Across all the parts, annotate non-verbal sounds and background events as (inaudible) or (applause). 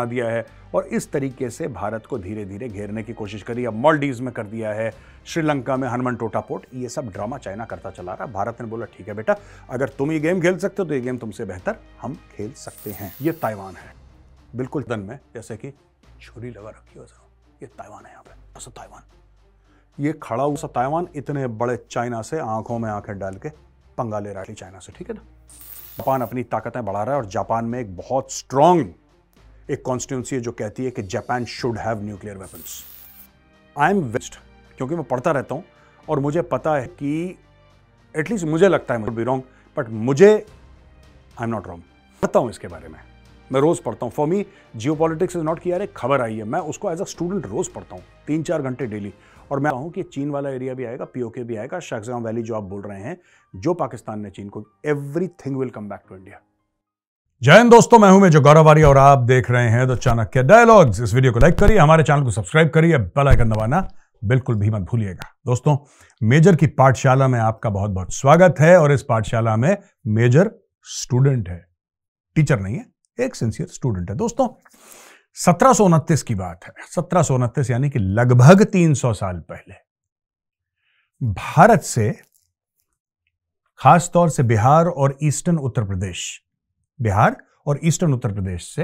अपना दिया है और इस तरीके से भारत को धीरे धीरे घेरने की कोशिश करी अब मॉलडीव में कर दिया है श्रीलंका में हनुमन टोटा पोर्ट ये सब ड्रामा चाइना करता चला रहा भारत ने बोला ठीक है बेटा अगर तुम ये गेम खेल सकते हो तो ये गेम तुमसे बेहतर हम खेल सकते हैं ये ताइवान है बिल्कुल दन में जैसे कि छुरी लगा रखी हो ये ताइवान है यहाँ पे ऐसा ताइवान ये खड़ा हुआ ताइवान इतने बड़े चाइना से आंखों में आंखें डाल के पंगा ले रहा है चाइना से ठीक है ना जापान अपनी ताकतें बढ़ा रहा है और जापान में एक बहुत स्ट्रांग एक कॉन्स्टिट्यूंसी है जो कहती है कि Japan should have nuclear weapons I am west क्योंकि मैं पढ़ता रहता हूँ और मुझे पता है कि एटलीस्ट मुझे लगता है बी रॉन्ग बट मुझे आई एम नॉट रॉन्ग पढ़ता हूँ इसके बारे में मैं रोज़ पढ़ता हूँ for me geopolitics is not कि यार एक खबर आई है मैं उसको एज अ स्टूडेंट रोज़ पढ़ता हूँ तीन चार घंटे डेली और मैं कहूँ कि चीन वाला एरिया भी आएगा पीओके भी आएगा शाहजहाँ वैली जो आप बोल रहे हैं जो पाकिस्तान ने चीन को everything will come back to India जय हिंद दोस्तों मैं हूं मैं जो गौरवारी और आप देख रहे हैं द चाणक्य डायलॉग्स इस वीडियो को लाइक करिए हमारे चैनल को सब्सक्राइब करिए बेल आइकन दबाना बिल्कुल भी मत भूलिएगा दोस्तों मेजर की पाठशाला में आपका बहुत बहुत स्वागत है और इस पाठशाला में मेजर स्टूडेंट है टीचर नहीं है एक सिंसियर स्टूडेंट है दोस्तों सत्रह की बात है सत्रह यानी कि लगभग तीन साल पहले भारत से खासतौर से बिहार और ईस्टर्न उत्तर प्रदेश बिहार और ईस्टर्न उत्तर प्रदेश से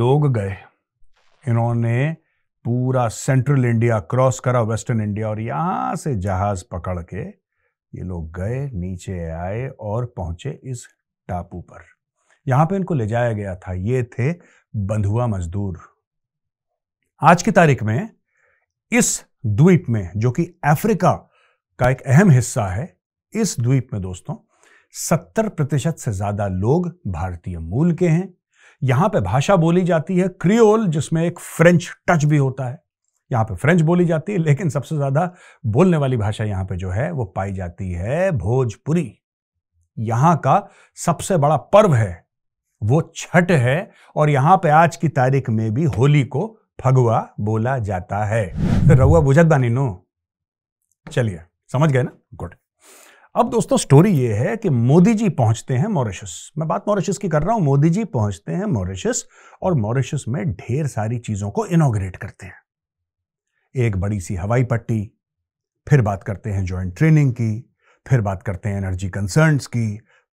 लोग गए इन्होंने पूरा सेंट्रल इंडिया क्रॉस करा वेस्टर्न इंडिया और यहां से जहाज पकड़ के ये लोग गए नीचे आए और पहुंचे इस टापू पर यहां पे इनको ले जाया गया था ये थे बंधुआ मजदूर आज की तारीख में इस द्वीप में जो कि अफ्रीका का एक अहम हिस्सा है इस द्वीप में दोस्तों सत्तर प्रतिशत से ज्यादा लोग भारतीय मूल के हैं यहां पे भाषा बोली जाती है क्रियोल जिसमें एक फ्रेंच टच भी होता है यहां पे फ्रेंच बोली जाती है लेकिन सबसे ज्यादा बोलने वाली भाषा यहां पे जो है वो पाई जाती है भोजपुरी यहां का सबसे बड़ा पर्व है वो छठ है और यहां पे आज की तारीख में भी होली को फगुआ बोला जाता है तो रहुआ बुझत नो चलिए समझ गए ना गुड अब दोस्तों स्टोरी ये है कि मोदी जी पहुंचते हैं मॉरिशस मैं बात मॉरिशस की कर रहा हूं मोदी जी पहुंचते हैं मॉरिशस और मॉरिशस में ढेर सारी चीजों को इनोग्रेट करते हैं एक बड़ी सी हवाई पट्टी फिर बात करते हैं जॉइंट ट्रेनिंग की फिर बात करते हैं एनर्जी कंसर्न्स की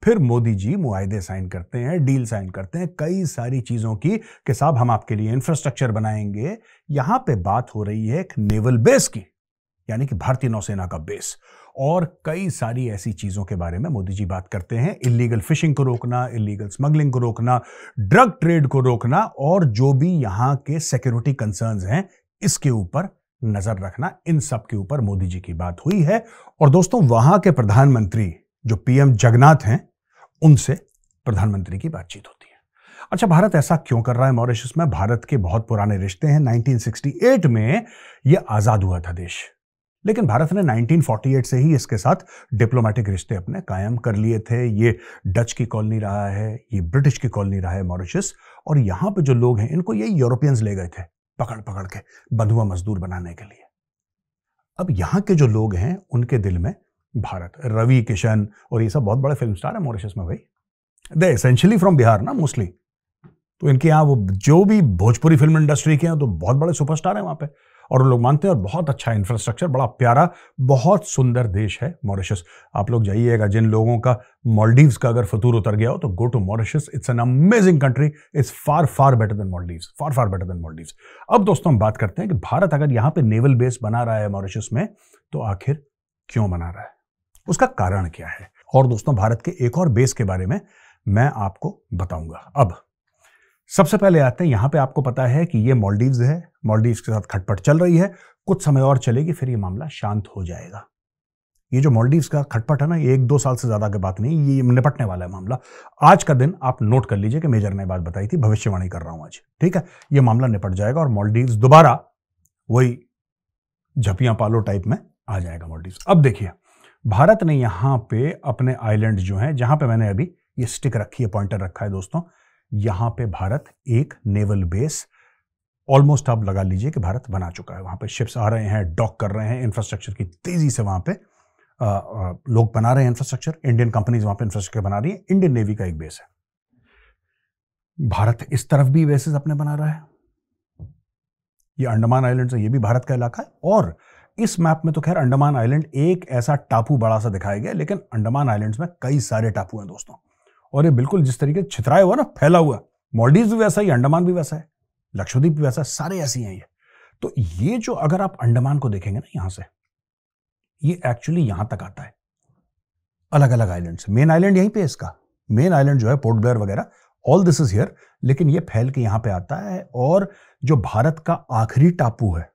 फिर मोदी जी मुआदे साइन करते हैं डील साइन करते हैं कई सारी चीज़ों की कि साहब हम आपके लिए इंफ्रास्ट्रक्चर बनाएंगे यहां पे बात हो रही है एक नेवल बेस की यानी कि भारतीय नौसेना का बेस और कई सारी ऐसी चीज़ों के बारे में मोदी जी बात करते हैं इलीगल फिशिंग को रोकना इलीगल स्मगलिंग को रोकना ड्रग ट्रेड को रोकना और जो भी यहाँ के सिक्योरिटी कंसर्न हैं इसके ऊपर नज़र रखना इन सब के ऊपर मोदी जी की बात हुई है और दोस्तों वहां के प्रधानमंत्री जो पीएम जगन्नाथ हैं उनसे प्रधानमंत्री की बातचीत होती है अच्छा भारत ऐसा क्यों कर रहा है मॉरिशस में भारत के बहुत पुराने रिश्ते हैं 1968 में यह आज़ाद हुआ था देश लेकिन भारत ने 1948 से ही इसके साथ डिप्लोमेटिक रिश्ते अपने कायम कर लिए थे ये डच की कॉलोनी रहा है ये ब्रिटिश की कॉलोनी रहा है मॉरिशस और यहाँ पर जो लोग हैं इनको ये यूरोपियंस ले गए थे पकड़ पकड़ के बंधुआ मजदूर बनाने के लिए अब यहाँ के जो लोग हैं उनके दिल में भारत रवि किशन और ये सब बहुत बड़े फिल्म स्टार है मॉरिशस में भाई दे एसेंशियली फ्रॉम बिहार ना मोस्टली तो इनके यहाँ वो जो भी भोजपुरी फिल्म इंडस्ट्री के हैं तो बहुत बड़े सुपरस्टार हैं वहाँ पे और लोग मानते हैं और बहुत अच्छा इंफ्रास्ट्रक्चर बड़ा प्यारा बहुत सुंदर देश है मॉरिशस आप लोग जाइएगा जिन लोगों का मॉलडीव्स का अगर फतूर उतर गया हो तो go to Mauritius it's an amazing country it's far far better than Maldives far far better than Maldives अब दोस्तों हम बात करते हैं कि भारत अगर यहाँ पर नेवल बेस बना रहा है मॉरिशस में तो आखिर क्यों बना रहा है उसका कारण क्या है और दोस्तों भारत के एक और बेस के बारे में मैं आपको बताऊंगा अब सबसे पहले आते हैं यहां पे आपको पता है कि ये मॉलडीव्स है मॉलडीव्स के साथ खटपट चल रही है कुछ समय और चलेगी फिर ये मामला शांत हो जाएगा ये जो मॉलडीव्स का खटपट है ना ये एक दो साल से ज़्यादा की बात नहीं ये निपटने वाला है मामला आज का दिन आप नोट कर लीजिए कि मेजर ने बात बताई थी भविष्यवाणी कर रहा हूं आज ठीक है ये मामला निपट जाएगा और मॉलडीव दोबारा वही झपिया पालो टाइप में आ जाएगा मॉलडीव अब देखिए भारत ने यहां पे अपने आइलैंड जो है जहां पे मैंने अभी ये स्टिक रखी है पॉइंटर रखा है दोस्तों यहां पे भारत एक नेवल बेस ऑलमोस्ट आप लगा लीजिए कि भारत बना चुका है वहां पे शिप्स आ रहे हैं डॉक कर रहे हैं इंफ्रास्ट्रक्चर की तेज़ी से वहां पे आ, आ, लोग बना रहे हैं इंफ्रास्ट्रक्चर इंडियन कंपनीज वहां पे इंफ्रास्ट्रक्चर बना रही है इंडियन नेवी का एक बेस है भारत इस तरफ भी बेसिस अपने बना रहा है ये अंडमान आइलैंड है ये भी भारत का इलाका है और इस मैप में तो खैर अंडमान आइलैंड एक ऐसा टापू बड़ा सा दिखाया गया लेकिन अंडमान आइलैंड्स में कई सारे टापू हैं दोस्तों और ये बिल्कुल जिस तरीके से छितराया हुआ ना फैला हुआ मॉलडीव भी वैसा ही अंडमान भी वैसा है लक्षद्वीप भी वैसा है सारे ऐसे हैं ये तो ये जो अगर आप अंडमान को देखेंगे ना यहां से ये एक्चुअली यहां तक आता है अलग अलग आइलैंड से मेन आइलैंड यहीं पे है इसका मेन आइलैंड जो है पोर्ट ब्लेयर वगैरह ऑल दिस इज हियर लेकिन ये फैल के यहां पे आता है और जो भारत का आखिरी टापू है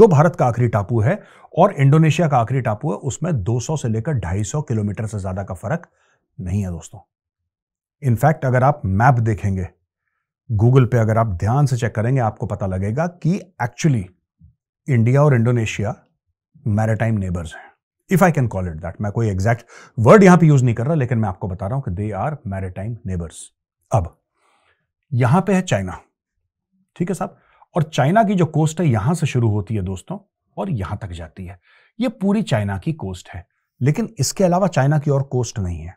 जो भारत का आखिरी टापू है और इंडोनेशिया का आखिरी टापू है उसमें 200 से लेकर 250 किलोमीटर से ज्यादा का फर्क नहीं है दोस्तों इनफैक्ट अगर आप मैप देखेंगे गूगल पे अगर आप ध्यान से चेक करेंगे आपको पता लगेगा कि एक्चुअली इंडिया और इंडोनेशिया मैराटाइम नेबर्स हैं if I can call it that मैं कोई एग्जैक्ट वर्ड यहां पे यूज नहीं कर रहा लेकिन मैं आपको बता रहा हूं कि दे आर मैराटाइम नेबर्स अब यहां पे है चाइना ठीक है साहब और चाइना की जो कोस्ट है यहां से शुरू होती है दोस्तों और यहां तक जाती है यह पूरी चाइना की कोस्ट है लेकिन इसके अलावा चाइना की और कोस्ट नहीं है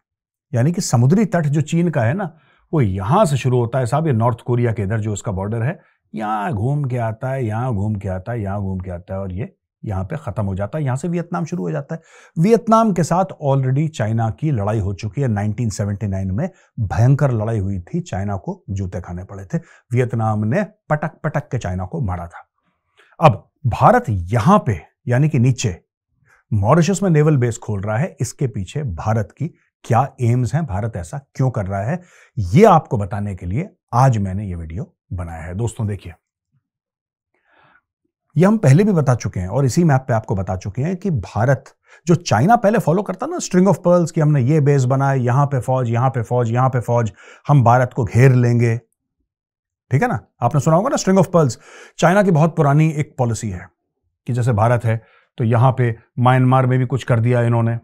यानी कि समुद्री तट जो चीन का है ना वो यहां से शुरू होता है साहब ये नॉर्थ कोरिया के इधर जो उसका बॉर्डर है यहाँ घूम के आता है यहाँ घूम के आता है यहाँ घूम के आता है और ये यहाँ पे ख़त्म हो जाता है यहाँ से वियतनाम शुरू हो जाता है वियतनाम के साथ ऑलरेडी चाइना की लड़ाई हो चुकी है 1979 में भयंकर लड़ाई हुई थी चाइना को जूते खाने पड़े थे वियतनाम ने पटक पटक के चाइना को मारा था अब भारत यहां पे यानी कि नीचे मॉरिशस में नेवल बेस खोल रहा है इसके पीछे भारत की क्या एम्स हैं भारत ऐसा क्यों कर रहा है ये आपको बताने के लिए आज मैंने ये वीडियो बनाया है दोस्तों देखिए ये हम पहले भी बता चुके हैं और इसी मैप पे आपको बता चुके हैं कि भारत जो चाइना पहले फॉलो करता ना स्ट्रिंग ऑफ पर्ल्स की हमने ये बेस बनाया यहां पे फौज यहां पे फौज यहां पे फौज हम भारत को घेर लेंगे ठीक है ना आपने सुना होगा ना स्ट्रिंग ऑफ पर्ल्स चाइना की बहुत पुरानी एक पॉलिसी है कि जैसे भारत है तो यहां पे म्यांमार में भी कुछ कर दिया इन्होंने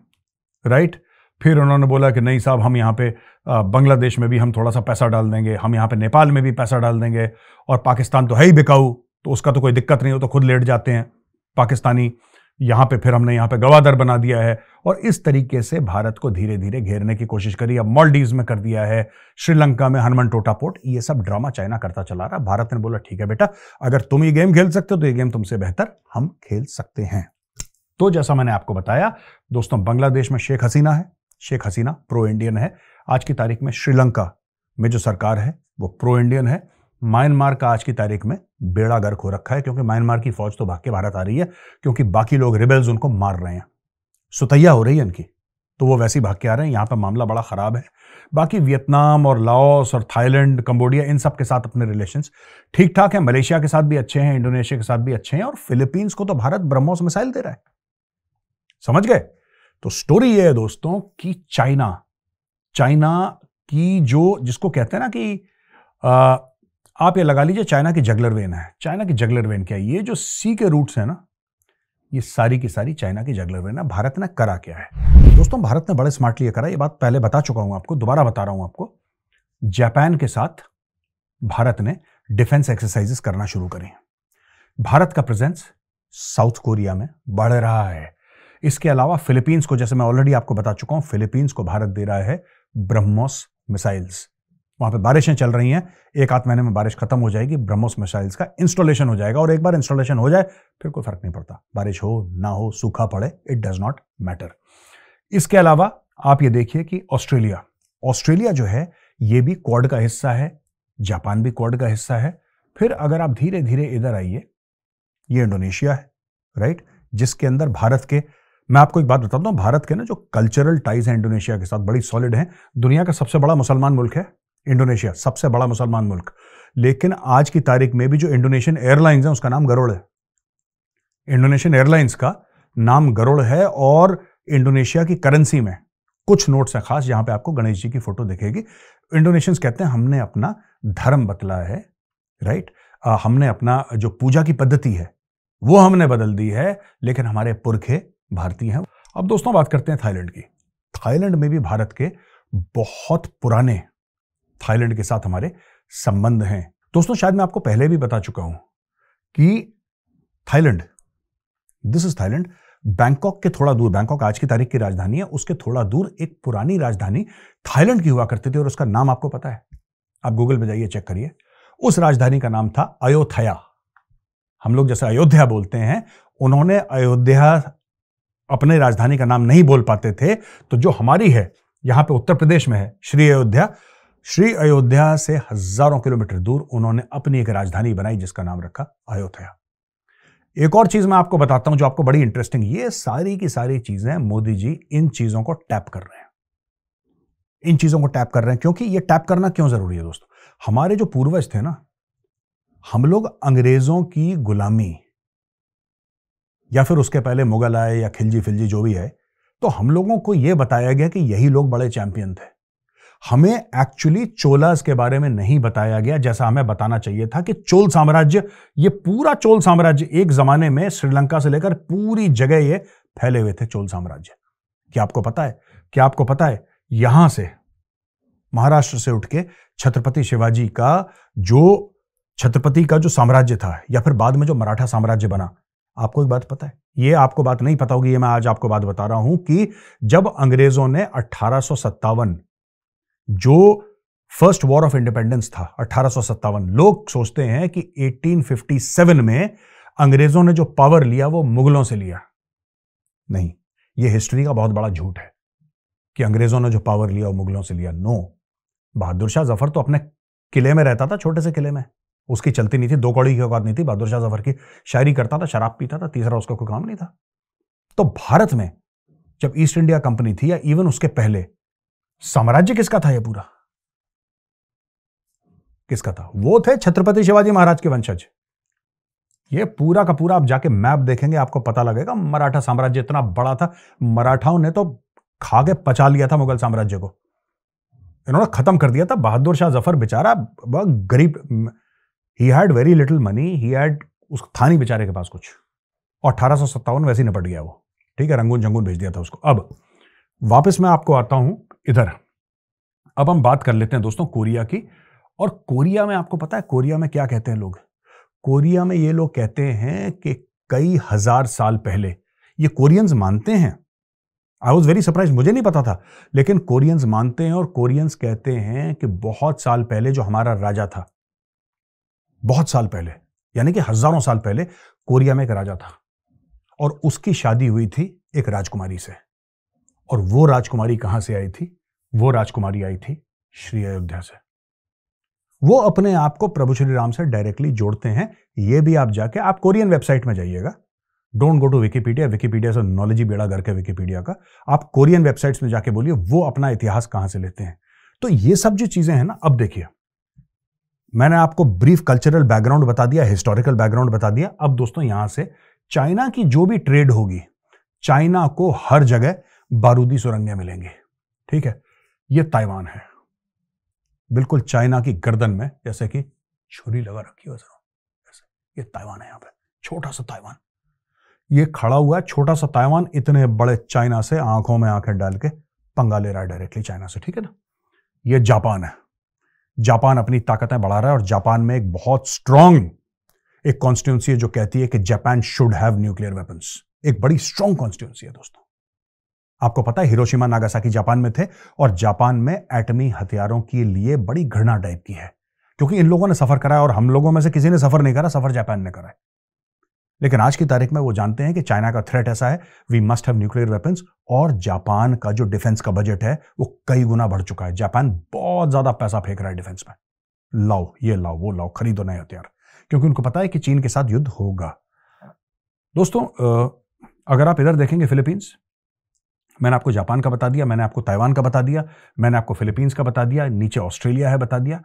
राइट फिर उन्होंने बोला कि नहीं साहब हम यहाँ पे बांग्लादेश में भी हम थोड़ा सा पैसा डाल देंगे हम यहाँ पे नेपाल में भी पैसा डाल देंगे और पाकिस्तान तो है ही बिकाऊ तो उसका तो कोई दिक्कत नहीं हो तो खुद लेट जाते हैं पाकिस्तानी यहाँ पे फिर हमने यहाँ पे गवादर बना दिया है और इस तरीके से भारत को धीरे धीरे घेरने की कोशिश करी अब मॉलडीव में कर दिया है श्रीलंका में हनुमान टोटा पोर्ट ये सब ड्रामा चाइना करता चला रहा भारत ने बोला ठीक है बेटा अगर तुम ये गेम खेल सकते हो तो ये गेम तुमसे बेहतर हम खेल सकते हैं तो जैसा मैंने आपको बताया दोस्तों बांग्लादेश में शेख हसीना है शेख हसीना प्रो इंडियन है आज की तारीख में श्रीलंका में जो सरकार है वो प्रो इंडियन है म्यांमार का आज की तारीख में बेड़ा गर्क हो रखा है क्योंकि म्यांमार की फौज तो भाग के भारत आ रही है क्योंकि बाकी लोग रिबेल्स उनको मार रहे हैं सुतैया हो रही है इनकी तो वो वैसे ही भाग के आ रहे हैं यहाँ पर मामला बड़ा ख़राब है बाकी वियतनाम और लाओस और थाईलैंड कंबोडिया इन सब के साथ अपने रिलेशंस ठीक ठाक हैं मलेशिया के साथ भी अच्छे हैं इंडोनेशिया के साथ भी अच्छे हैं और फिलीपींस को तो भारत ब्रह्मोस मिसाइल दे रहा है समझ गए तो स्टोरी ये है दोस्तों कि चाइना चाइना की जो जिसको कहते हैं ना कि आ, आप ये लगा लीजिए चाइना की जगलर वेन है चाइना की जगलर वेन क्या है ये जो सी के रूट्स है ना ये सारी की सारी चाइना की जगलर वेन है भारत ने करा क्या है दोस्तों भारत ने बड़े स्मार्टली करा ये बात पहले बता चुका हूं आपको दोबारा बता रहा हूं आपको जापान के साथ भारत ने डिफेंस एक्सरसाइजेस करना शुरू करें भारत का प्रेजेंस साउथ कोरिया में बढ़ रहा है इसके अलावा फिलीपींस को जैसे मैं ऑलरेडी आपको बता चुका हूं फिलीपींस को भारत दे रहा है ब्रह्मोस मिसाइल्स वहां पे बारिशें चल रही हैं एक आध महीने में बारिश खत्म हो जाएगी ब्रह्मोस मिसाइल्स का इंस्टॉलेशन हो जाएगा और एक बार इंस्टॉलेशन हो जाए फिर कोई फर्क नहीं पड़ता बारिश हो ना हो सूखा पड़े इट डज नॉट मैटर इसके अलावा आप ये देखिए कि ऑस्ट्रेलिया ऑस्ट्रेलिया जो है ये भी क्वाड का हिस्सा है जापान भी क्वाड का हिस्सा है फिर अगर आप धीरे धीरे इधर आइए ये इंडोनेशिया है राइट जिसके अंदर भारत के मैं आपको एक बात बताता हूँ भारत के ना जो कल्चरल टाइज हैं इंडोनेशिया के साथ बड़ी सॉलिड हैं दुनिया का सबसे बड़ा मुसलमान मुल्क है इंडोनेशिया सबसे बड़ा मुसलमान मुल्क लेकिन आज की तारीख में भी जो इंडोनेशियन एयरलाइंस है उसका नाम गरुड़ है इंडोनेशियन एयरलाइंस का नाम गरुड़ है और इंडोनेशिया की करेंसी में कुछ नोट्स हैं खास जहां पे आपको गणेश जी की फोटो दिखेगी इंडोनेशियंस कहते हैं हमने अपना धर्म बतलाया है राइट आ, हमने अपना जो पूजा की पद्धति है वो हमने बदल दी है लेकिन हमारे पुरखे भारतीय हैं अब दोस्तों बात करते हैं थाईलैंड की थाईलैंड में भी भारत के बहुत पुराने थाईलैंड के साथ हमारे संबंध हैं दोस्तों शायद मैं आपको पहले भी बता चुका हूं कि Thailand this is Thailand Bangkok के थोड़ा दूर बैंकॉक आज की तारीख की राजधानी है उसके थोड़ा दूर एक पुरानी राजधानी थाईलैंड की हुआ करती थी और उसका नाम आपको पता है आप गूगल पर जाइए चेक करिए उस राजधानी का नाम था अयोध्या हम लोग जैसे अयोध्या बोलते हैं उन्होंने अयोध्या अपने राजधानी का नाम नहीं बोल पाते थे तो जो हमारी है यहाँ पे उत्तर प्रदेश में है श्री अयोध्या श्री अयोध्या से हजारों किलोमीटर दूर उन्होंने अपनी एक राजधानी बनाई जिसका नाम रखा अयोध्या एक और चीज मैं आपको बताता हूं जो आपको बड़ी इंटरेस्टिंग ये सारी की सारी चीजें मोदी जी इन चीजों को टैप कर रहे हैं इन चीजों को टैप कर रहे हैं क्योंकि ये टैप करना क्यों जरूरी है दोस्तों हमारे जो पूर्वज थे ना हम लोग अंग्रेजों की गुलामी या फिर उसके पहले मुगल आए या खिलजी फिलजी जो भी है तो हम लोगों को यह बताया गया कि यही लोग बड़े चैंपियन थे हमें एक्चुअली चोलास के बारे में नहीं बताया गया जैसा हमें बताना चाहिए था कि चोल साम्राज्य ये पूरा चोल साम्राज्य एक जमाने में श्रीलंका से लेकर पूरी जगह ये फैले हुए थे चोल साम्राज्य क्या आपको पता है क्या आपको पता है यहां से महाराष्ट्र से उठ के छत्रपति शिवाजी का जो छत्रपति का जो साम्राज्य था या फिर बाद में जो मराठा साम्राज्य बना आपको एक बात पता है ये आपको बात नहीं पता होगी ये मैं आज आपको बात बता रहा हूं कि जब अंग्रेजों ने अठारह जो फर्स्ट वॉर ऑफ इंडिपेंडेंस था अठारह लोग सोचते हैं कि 1857 में अंग्रेजों ने जो पावर लिया वो मुगलों से लिया नहीं ये हिस्ट्री का बहुत बड़ा झूठ है कि अंग्रेजों ने जो पावर लिया वो मुगलों से लिया नो बहादुर शाह जफर तो अपने किले में रहता था छोटे से किले में उसकी चलती नहीं थी दो कौड़ी की औकात नहीं थी बहादुर शाह जफर की शायरी करता था शराब पीता था तीसरा उसका कोई काम नहीं था तो भारत में जब ईस्ट इंडिया कंपनी थी या इवन उसके पहले साम्राज्य किसका था यह पूरा किसका था वो थे छत्रपति शिवाजी महाराज के वंशज ये पूरा का पूरा आप जाके मैप देखेंगे आपको पता लगेगा मराठा साम्राज्य इतना बड़ा था मराठाओं ने तो खा के पचा लिया था मुगल साम्राज्य को इन्होंने खत्म कर दिया था बहादुर शाह जफर बेचारा गरीब he had very little money he had उस था नहीं बेचारे के पास कुछ और अठारह सौ सत्तावन वैसे ही निपट गया वो ठीक है रंगून जंगून भेज दिया था उसको अब वापस मैं आपको आता हूं इधर अब हम बात कर लेते हैं दोस्तों कोरिया की और कोरिया में आपको पता है कोरिया में क्या कहते हैं लोग कोरिया में ये लोग कहते हैं कि कई हजार साल पहले ये कोरियंस मानते हैं आई वॉज वेरी सरप्राइज मुझे नहीं पता था लेकिन कोरियंस मानते हैं और कोरियंस कहते हैं कि बहुत साल पहले जो हमारा राजा था बहुत साल पहले यानी कि हजारों साल पहले कोरिया में एक राजा था और उसकी शादी हुई थी एक राजकुमारी से और वो राजकुमारी कहां से आई थी वो राजकुमारी आई थी श्री अयोध्या से वो अपने आप को प्रभु श्री राम से डायरेक्टली जोड़ते हैं ये भी आप जाके आप कोरियन वेबसाइट में जाइएगा don't go to Wikipedia Wikipedia से नॉलेज ही बेड़ा करके विकीपीडिया का आप कोरियन वेबसाइट्स में जाके बोलिए वो अपना इतिहास कहां से लेते हैं तो ये सब जो चीजें हैं ना अब देखिए मैंने आपको ब्रीफ कल्चरल बैकग्राउंड बता दिया हिस्टोरिकल बैकग्राउंड बता दिया अब दोस्तों यहां से चाइना की जो भी ट्रेड होगी चाइना को हर जगह बारूदी सुरंगें मिलेंगे ठीक है ये ताइवान है बिल्कुल चाइना की गर्दन में जैसे कि छुरी लगा रखी हो जरा जैसे ये ताइवान है यहाँ पे छोटा सा ताइवान ये खड़ा हुआ है छोटा सा ताइवान इतने बड़े चाइना से आंखों में आंखें डाल के पंगा ले रहा है डायरेक्टली चाइना से ठीक है ना ये जापान है जापान अपनी ताकतें बढ़ा रहा है और जापान में एक बहुत स्ट्रांग एक कॉन्स्टिट्यूंसी है जो कहती है कि Japan should have nuclear weapons एक बड़ी स्ट्रांग कॉन्स्टिट्यूंसी है दोस्तों आपको पता है हिरोशिमा नागासाकी जापान में थे और जापान में एटमी हथियारों के लिए बड़ी घृणा टाइप की है क्योंकि इन लोगों ने सफर कराया और हम लोगों में से किसी ने सफर नहीं करा सफर जापान ने करा है लेकिन आज की तारीख में वो जानते हैं कि चाइना का थ्रेट ऐसा है we must have nuclear weapons और जापान का जो डिफेंस का बजट है वो कई गुना बढ़ चुका है जापान बहुत ज्यादा पैसा फेंक रहा है डिफेंस में लाओ ये लाओ वो लाओ खरीदो नए हथियार क्योंकि उनको पता है कि चीन के साथ युद्ध होगा दोस्तों अगर आप इधर देखेंगे फिलीपींस मैंने आपको जापान का बता दिया मैंने आपको ताइवान का बता दिया मैंने आपको फिलीपींस का बता दिया नीचे ऑस्ट्रेलिया है बता दिया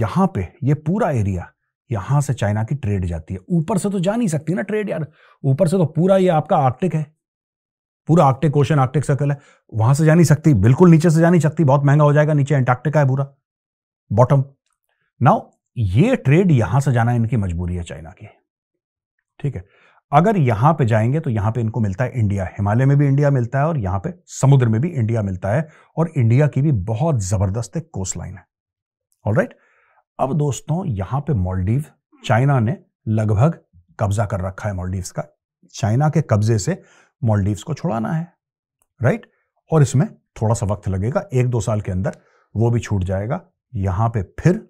यहां पे ये पूरा एरिया यहां से चाइना की ट्रेड जाती है ऊपर से तो जा नहीं सकती ना ट्रेड यार ऊपर से तो पूरा ये आपका आर्टिक है पूरा आर्टिक ओशन आर्टिक सर्कल है वहां से जा नहीं सकती बिल्कुल नीचे से जा नहीं सकती बहुत महंगा हो जाएगा नीचे एंटार्क्टिका है पूरा बॉटम नाउ ये ट्रेड यहां से जाना इनकी मजबूरी है चाइना की ठीक है अगर यहां पे जाएंगे तो यहां पे इनको मिलता है इंडिया हिमालय में भी इंडिया मिलता है और यहां पे समुद्र में भी इंडिया मिलता है और इंडिया की भी बहुत जबरदस्त एक कोस्ट लाइन है ऑल राइट अब दोस्तों यहां पे मॉलडीव चाइना ने लगभग कब्जा कर रखा है मॉलडीव्स का चाइना के कब्जे से मॉलडीव्स को छुड़ाना है राइट और इसमें थोड़ा सा वक्त लगेगा एक दो साल के अंदर वो भी छूट जाएगा यहां पे फिर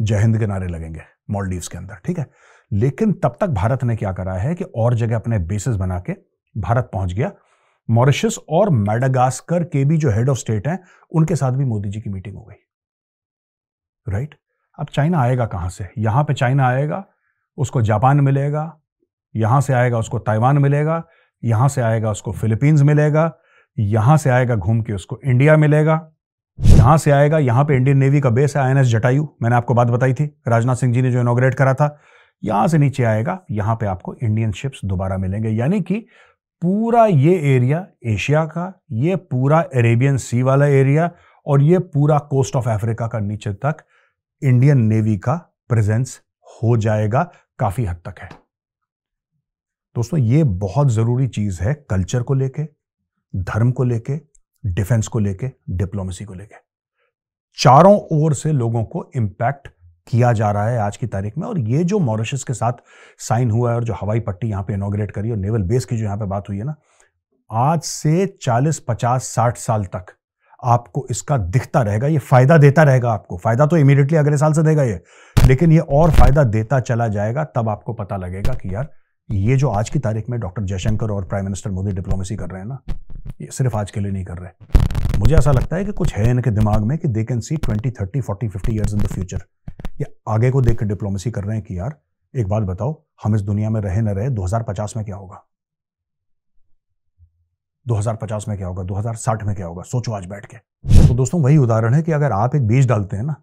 जय हिंद के नारे लगेंगे मॉलडीव्स के अंदर ठीक है लेकिन तब तक भारत ने क्या करा है कि और जगह अपने बेसिस बना के भारत पहुंच गया मॉरिशस और मैडागास्कर के भी जो हेड ऑफ स्टेट हैं उनके साथ भी मोदी जी की मीटिंग हो गई राइट अब चाइना आएगा कहाँ से यहाँ पे चाइना आएगा उसको जापान मिलेगा यहाँ से आएगा उसको ताइवान मिलेगा यहाँ से आएगा उसको फिलीपींस मिलेगा यहाँ से आएगा घूम के उसको इंडिया मिलेगा यहाँ से आएगा यहाँ पे इंडियन नेवी का बेस है आई जटायु मैंने आपको बात बताई थी राजनाथ सिंह जी ने जो इनोग्रेट करा था यहाँ से नीचे आएगा यहाँ पे आपको इंडियन शिप्स दोबारा मिलेंगे यानी कि पूरा ये एरिया एशिया का ये पूरा अरेबियन सी वाला एरिया और ये पूरा कोस्ट ऑफ अफ्रीका का नीचे तक इंडियन नेवी का प्रेजेंस हो जाएगा काफी हद तक है दोस्तों ये बहुत जरूरी चीज है कल्चर को लेके धर्म को लेके डिफेंस को लेके डिप्लोमेसी को लेके चारों ओर से लोगों को इम्पैक्ट किया जा रहा है आज की तारीख में और ये जो मॉरिशस के साथ साइन हुआ है और जो हवाई पट्टी यहां पे इनोग्रेट करी और नेवल बेस की जो यहां पे बात हुई है ना आज से 40, 50, 60 साल तक आपको इसका दिखता रहेगा ये फायदा देता रहेगा आपको फायदा तो इमीडिएटली अगले साल से देगा ये लेकिन ये और फायदा देता चला जाएगा तब आपको पता लगेगा कि यार ये जो आज की तारीख में डॉक्टर जयशंकर और प्राइम मिनिस्टर मोदी डिप्लोमेसी कर रहे हैं ना ये सिर्फ आज के लिए नहीं कर रहे मुझे ऐसा लगता है कि कुछ है इनके दिमाग में कि they can see twenty thirty forty fifty years in the future ये आगे को देख कर डिप्लोमेसी कर रहे हैं कि यार एक बात बताओ हम इस दुनिया में रहे न रहे 2050 में क्या होगा 2050 में क्या होगा 2060 में क्या होगा सोचो आज बैठ के तो दोस्तों वही उदाहरण है कि अगर आप एक बीज डालते हैं ना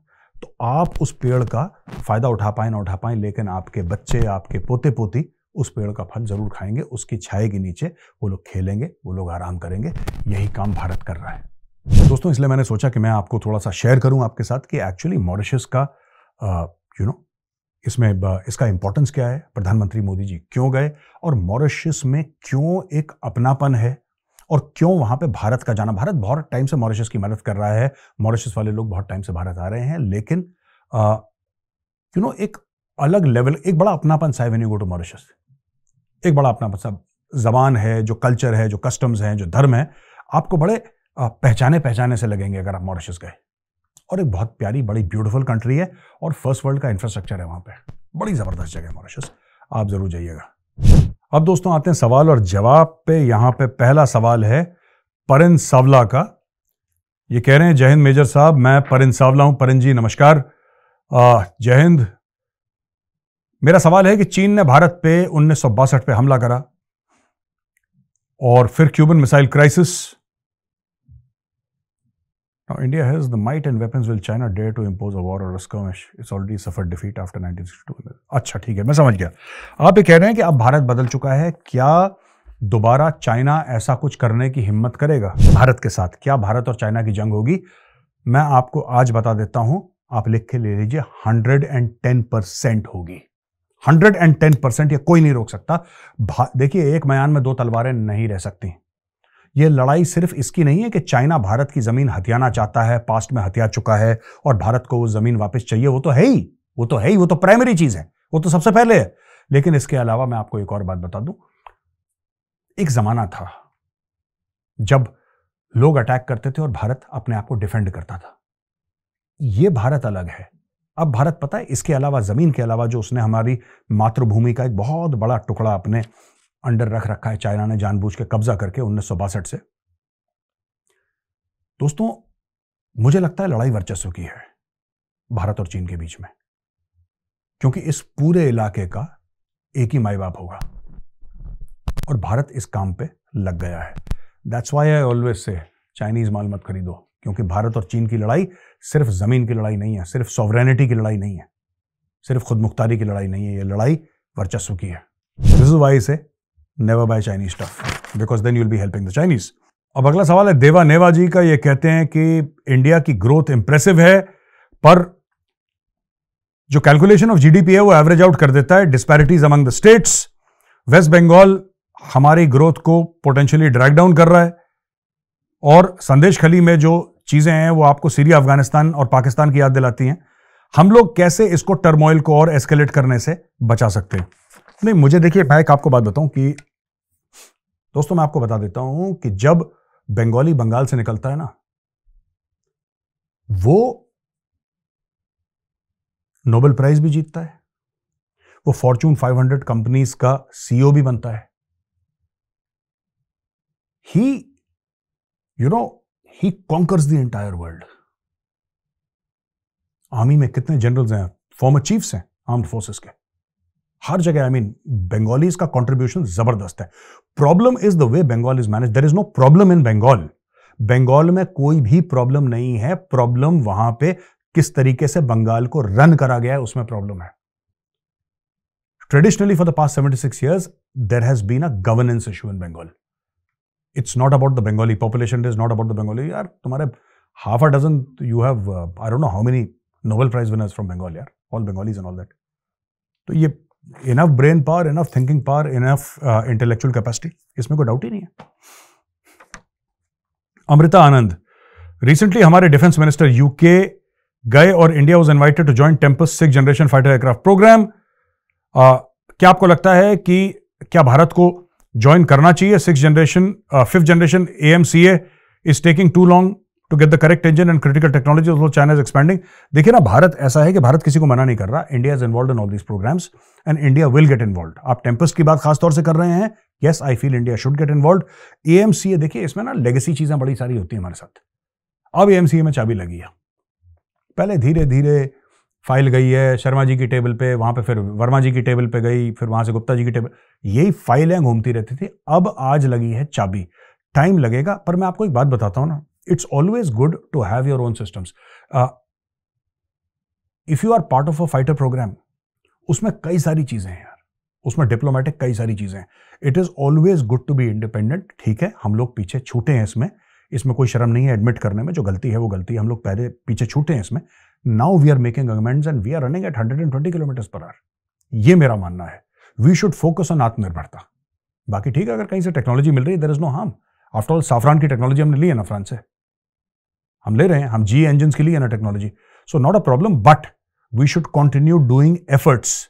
तो आप उस पेड़ का फायदा उठा पाए ना उठा पाए लेकिन आपके बच्चे आपके पोते पोती उस पेड़ का फल जरूर खाएंगे उसकी छाए के नीचे वो लोग खेलेंगे वो लोग आराम करेंगे यही काम भारत कर रहा है दोस्तों इसलिए मैंने सोचा कि मैं आपको थोड़ा सा शेयर करूं आपके साथ कि एक्चुअली मॉरिशस का यू नो इसमें इसका इंपॉर्टेंस क्या है प्रधानमंत्री मोदी जी क्यों गए और मॉरिशस में क्यों एक अपनापन है और क्यों वहाँ पे भारत का जाना भारत बहुत टाइम से मॉरिशस की मदद कर रहा है मॉरिशस वाले लोग बहुत टाइम से भारत आ रहे हैं लेकिन यू नो एक अलग लेवल एक बड़ा अपनापन सा है when you go to Mauritius एक बड़ा अपनापन सा जबान है जो कल्चर है जो कस्टम्स हैं जो धर्म है आपको बड़े पहचाने पहचाने से लगेंगे अगर आप मॉरिशस गए और एक बहुत प्यारी बड़ी ब्यूटीफुल कंट्री है और फर्स्ट वर्ल्ड का इंफ्रास्ट्रक्चर है वहाँ पे बड़ी ज़बरदस्त जगह है मॉरिशस आप ज़रूर जाइएगा अब दोस्तों आते हैं सवाल और जवाब पे यहां पे पहला सवाल है परिन सावला का ये कह रहे हैं जय हिंद मेजर साहब मैं परिन सावला हूं परिन जी नमस्कार जय हिंद मेरा सवाल है कि चीन ने भारत पे उन्नीस पे हमला करा और फिर Cuban missile crisis Now, India has the might and weapons will China dare to impose a war or a skirmish. It's already suffered defeat after 1962. अच्छा ठीक है मैं समझ गया आप ये कह रहे हैं कि अब भारत बदल चुका है क्या दोबारा चाइना ऐसा कुछ करने की हिम्मत करेगा भारत के साथ क्या भारत और चाइना की जंग होगी मैं आपको आज बता देता हूं आप लिख के ले लीजिए 110 परसेंट होगी 110 परसेंट यह कोई नहीं रोक सकता देखिए एक मयान में दो तलवारें नहीं रह सकती यह लड़ाई सिर्फ इसकी नहीं है कि चाइना भारत की ज़मीन हथियाना चाहता है पास्ट में हथिया चुका है और भारत को वो ज़मीन वापस चाहिए वो तो है ही वो तो है ही वो तो प्राइमरी चीज़ है वो तो सबसे पहले है लेकिन इसके अलावा मैं आपको एक और बात बता दूं एक ज़माना था जब लोग अटैक करते थे और भारत अपने आप को डिफेंड करता था यह भारत अलग है अब भारत पता है इसके अलावा ज़मीन के अलावा जो उसने हमारी मातृभूमि का एक बहुत बड़ा टुकड़ा अपने अंडर रख रखा है चाइना ने जानबूझ के कब्जा करके उन्नीस से दोस्तों मुझे लगता है लड़ाई वर्चस्व की है भारत और चीन के बीच में क्योंकि इस पूरे इलाके का एक ही माए बाप होगा और भारत इस काम पे लग गया है that's why I always say Chinese माल मत खरीदो क्योंकि भारत और चीन की लड़ाई सिर्फ ज़मीन की लड़ाई नहीं है सिर्फ सॉवरेनिटी की लड़ाई नहीं है सिर्फ खुद मुख्तारी की लड़ाई नहीं है ये लड़ाई वर्चस्व की है रिजवाई से never buy Chinese stuff because then you'll be helping the Chinese अब अगला सवाल है देवा नेवा जी का ये कहते हैं कि इंडिया की ग्रोथ इंप्रेसिव है पर जो कैलकुलेशन ऑफ जीडीपी है वो एवरेज आउट कर देता है disparities among the states West Bengal हमारी ग्रोथ को पोटेंशियली ड्रैग डाउन कर रहा है और संदेश खली में जो चीज़ें हैं वो आपको सीरिया अफगानिस्तान और पाकिस्तान की याद दिलाती हैं हम लोग कैसे इसको टर्मोइल को और एस्केलेट करने से बचा सकते हैं नहीं मुझे देखिए मैं एक आपको बात बताऊं कि दोस्तों मैं आपको बता देता हूं कि जब बंगाली बंगाल से निकलता है ना वो नोबेल प्राइज भी जीतता है वो फॉर्चून 500 कंपनीज का सीईओ भी बनता है he you know he conquers the entire world army में कितने जनरल्स हैं फॉर्मर चीफ्स हैं आर्म्ड फोर्सेस के हर जगह आई मीन बंगालीज का कॉन्ट्रीब्यूशन जबरदस्त है problem is the way Bengal is manage there is no problem in Bengal Bengal में कोई भी प्रॉब्लम नहीं है प्रॉब्लम वहां पे किस तरीके से बंगाल को रन करा गया है उसमें प्रॉब्लम है traditionally for the past seventy six years there has been a governance issue in Bengal it's not about the Bengali population is not about the Bengali यार तुम्हारे half a dozen you have I don't know how many Nobel prize winners from Bengal यार all Bengalis and all that तो ये enough brain power enough thinking power enough intellectual capacity इसमें कोई doubt ही नहीं है अमृता आनंद रिसेंटली हमारे डिफेंस मिनिस्टर यूके गए और India was invited to join Tempest six generation fighter aircraft programme क्या आपको लगता है कि क्या भारत को ज्वाइन करना चाहिए six generation fifth generation A M C A is taking too long to get the correct engine and critical technology of China is expanding देखिए ना भारत ऐसा है कि भारत किसी को मना नहीं कर रहा India is involve in all these programmes and India will get involve आप टेम्पस की बात खासतौर से कर रहे हैं yes I feel India should get involve A M C A देखिए इसमें ना लेगेसी चीज़ें बड़ी सारी होती हैं हमारे साथ अब ए एम सी ए में चाबी लगी है पहले धीरे धीरे फाइल गई है शर्मा जी की टेबल पे वहां पे फिर वर्मा जी की टेबल पे गई फिर वहां से गुप्ता जी की टेबल यही फाइलें घूमती रहती थी अब आज लगी है चाबी टाइम लगेगा पर मैं आपको एक बात बताता हूँ ना it's always good to have your own systems. Uh, if you are part of a fighter program, उसमें कई सारी चीज़ें हैं यार उसमें डिप्लोमेटिक कई सारी चीज़ें हैं it is always good to be independent ठीक है हम लोग पीछे छूटे हैं इसमें इसमें कोई शर्म नहीं है एडमिट करने में जो गलती है वो गलती है हम लोग पहले पीछे छूटे हैं इसमें now we are making augments and we are running at hundred and twenty kilometres पर आर ये मेरा मानना है वी शुड फोकस ऑन आत्मनिर्भरता बाकी ठीक है अगर कहीं से टेक्नोलॉजी मिल रही है there is no harm after all Safran की टेक्नोलॉजी हमने ली है ना फ्रांस से हम ले रहे हैं हम जी इंजन के लिए ना technology so not a problem but we should continue doing efforts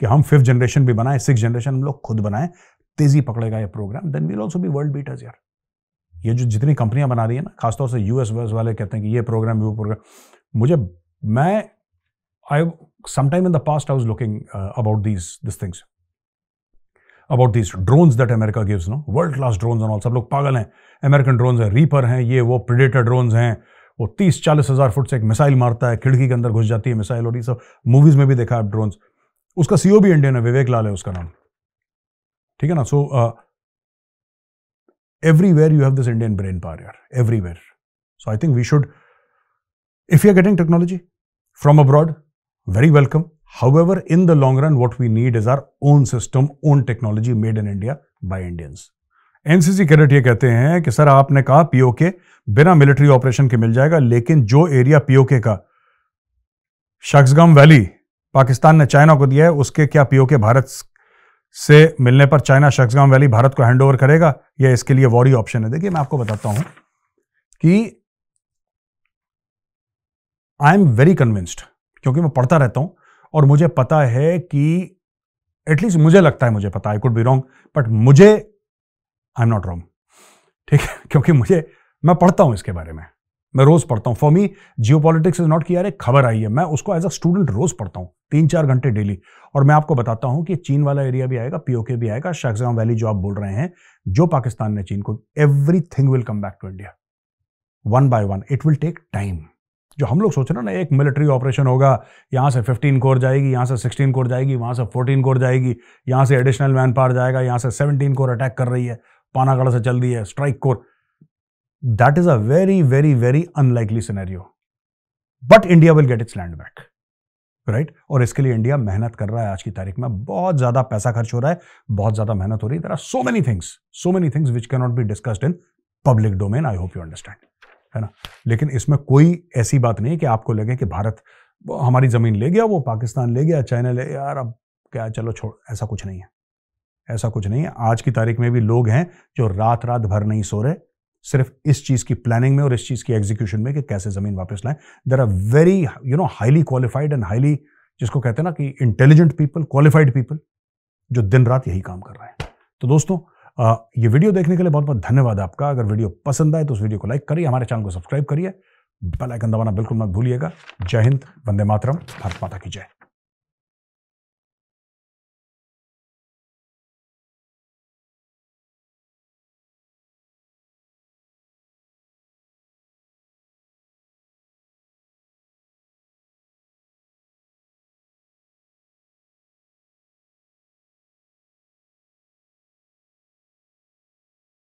कि हम फिफ्थ जनरेशन भी बनाए सिक्स जनरेशन हम लोग खुद बनाए तेजी पकड़ेगा ये programme then will also be world beaters यार ये जो जितनी कंपनियां बना रही है ना खासतौर से यूएस वीएस वाले कहते हैं कि ये प्रोग्राम वो प्रोग्राम मुझे मैं I sometime in the past I was looking about these this things about this drones that America gives no world class drones and all सब लोग पागल हैं अमेरिकन ड्रोन्स हैं रीपर हैं ये वो प्रिडेटर ड्रोन्स हैं वो तीस चालीस हज़ार फुट से एक मिसाइल मारता है खिड़की के अंदर घुस जाती है मिसाइल और ये सब मूवीज़ में भी देखा है ड्रोन्स उसका सीओ भी इंडियन है विवेक लाल है उसका नाम ठीक है ना so everywhere you have this Indian brain power यार everywhere so I think we should if you are getting technology from abroad very welcome However, in the long run, what we need is our own system, own technology made in India by Indians. NCC cadet ये कहते हैं कि sir आपने कहा POK बिना military operation के मिल जाएगा लेकिन जो एरिया पीओके का शख्सगम वैली पाकिस्तान ने चाइना को दिया है उसके क्या पीओके भारत से मिलने पर चाइना शख्सगाम वैली भारत को हैंडओवर करेगा या इसके लिए वॉरी ऑप्शन है देखिए मैं आपको बताता हूं कि आई एम वेरी कन्विंस्ड क्योंकि मैं पढ़ता रहता हूं और मुझे पता है कि एटलीस्ट मुझे लगता है मुझे पता I could be wrong but मुझे आई एम नॉट रॉन्ग ठीक है (laughs) क्योंकि मुझे मैं पढ़ता हूं इसके बारे में मैं रोज पढ़ता हूं for me geopolitics is not कि यार एक खबर आई है मैं उसको एज अ स्टूडेंट रोज पढ़ता हूं तीन चार घंटे डेली और मैं आपको बताता हूं कि चीन वाला एरिया भी आएगा पीओके भी आएगा शाहजहां वैली जो आप बोल रहे हैं जो पाकिस्तान ने चीन को everything will come back to India one by one it will take time जो हम लोग सोच रहे हैं ना एक मिलिट्री ऑपरेशन होगा यहाँ से 15 कोर जाएगी यहाँ से 16 कोर जाएगी वहाँ से 14 कोर जाएगी यहाँ से एडिशनल मैन पावर जाएगा यहाँ से 17 कोर अटैक कर रही है पानागढ़ से चल रही है strike corps that is a very very very unlikely scenario but India will get its land back right और इसके लिए इंडिया मेहनत कर रहा है आज की तारीख में बहुत ज्यादा पैसा खर्च हो रहा है बहुत ज्यादा मेहनत हो रही है there are so many things so many things which cannot be discussed in public domain I hope you understand है ना लेकिन इसमें कोई ऐसी बात नहीं कि आपको लगे कि भारत हमारी ज़मीन ले गया वो पाकिस्तान ले गया चाइना ले यार अब क्या चलो छोड़ ऐसा कुछ नहीं है ऐसा कुछ नहीं है आज की तारीख में भी लोग हैं जो रात रात भर नहीं सो रहे सिर्फ इस चीज़ की प्लानिंग में और इस चीज़ की एग्जीक्यूशन में कि कैसे ज़मीन वापस लाएं there are very you know highly qualified and highly जिसको कहते हैं ना कि इंटेलिजेंट पीपल क्वालिफाइड पीपल जो दिन रात यही काम कर रहे हैं तो दोस्तों ये वीडियो देखने के लिए बहुत बहुत धन्यवाद आपका अगर वीडियो पसंद आए तो उस वीडियो को लाइक करिए हमारे चैनल को सब्सक्राइब करिए बेल आइकन दबाना बिल्कुल मत भूलिएगा जय हिंद वंदे मातरम भारत माता की जय